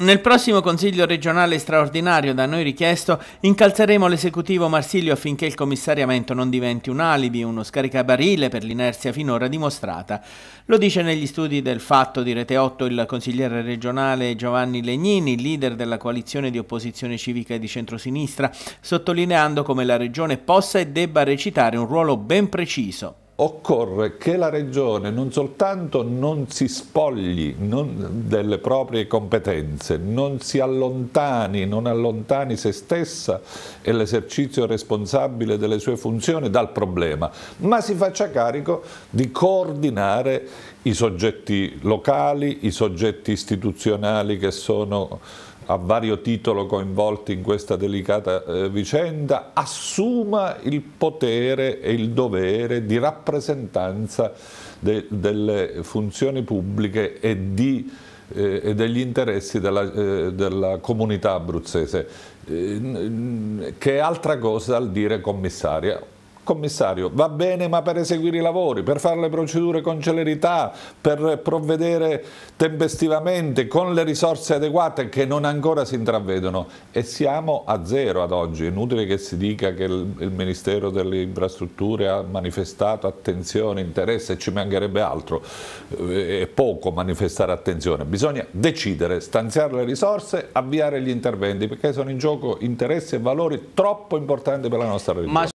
Nel prossimo Consiglio regionale straordinario da noi richiesto, incalzeremo l'esecutivo Marsilio affinché il commissariamento non diventi un alibi, uno scaricabarile per l'inerzia finora dimostrata. Lo dice negli studi del fatto di Rete 8 il consigliere regionale Giovanni Legnini, leader della coalizione di opposizione civica e di centrosinistra, sottolineando come la regione possa e debba recitare un ruolo ben preciso occorre che la Regione non soltanto non si spogli non delle proprie competenze, non si allontani, non allontani se stessa e l'esercizio responsabile delle sue funzioni dal problema, ma si faccia carico di coordinare i soggetti locali, i soggetti istituzionali che sono a vario titolo coinvolti in questa delicata eh, vicenda, assuma il potere e il dovere di rappresentanza de, delle funzioni pubbliche e, di, eh, e degli interessi della, eh, della comunità abruzzese, eh, che è altra cosa dal dire commissaria Commissario, va bene ma per eseguire i lavori, per fare le procedure con celerità, per provvedere tempestivamente con le risorse adeguate che non ancora si intravedono e siamo a zero ad oggi, è inutile che si dica che il Ministero delle Infrastrutture ha manifestato attenzione, interesse, e ci mancherebbe altro, eh, è poco manifestare attenzione, bisogna decidere, stanziare le risorse, avviare gli interventi perché sono in gioco interessi e valori troppo importanti per la nostra regione.